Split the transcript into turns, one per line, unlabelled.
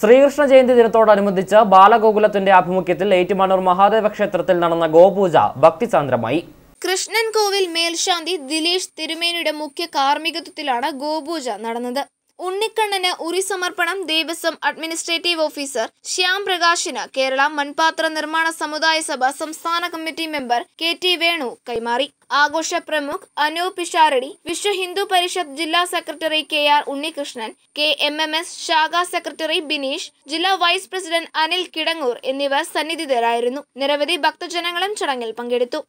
ശ്രീകൃഷ്ണ ജയന്തി ദിനത്തോടനുബന്ധിച്ച് ബാലഗോകുലത്തിന്റെ ആഭിമുഖ്യത്തിൽ ഏറ്റുമാനൂർ മഹാദേവ ക്ഷേത്രത്തിൽ നടന്ന ഗോപൂജ ഭക്തിസാന്ദ്രമായി
കൃഷ്ണൻ കോവിൽ മേൽശാന്തി ദിലേഷ് തിരുമേനിയുടെ മുഖ്യ കാർമ്മികത്വത്തിലാണ് ഗോപൂജ നടന്നത് ഉണ്ണിക്കണ്ണന് ഉറി സമർപ്പണം ദേവസ്വം അഡ്മിനിസ്ട്രേറ്റീവ് ഓഫീസർ ശ്യാം പ്രകാശിന് കേരള മൺപാത്ര നിർമ്മാണ സമുദായ സഭ സംസ്ഥാന committee member K T Venu കൈമാറി ആഘോഷ പ്രമുഖ് അനൂപ് പിഷാരടി വിശ്വ ഹിന്ദു പരിഷത്ത് ജില്ലാ secretary K R Unnikrishnan K M M S ശാഖാ സെക്രട്ടറി ബിനീഷ് ജില്ലാ വൈസ് പ്രസിഡന്റ് അനിൽ കിടങ്ങൂർ എന്നിവർ സന്നിധിതരായിരുന്നു നിരവധി ഭക്തജനങ്ങളും ചടങ്ങിൽ പങ്കെടുത്തു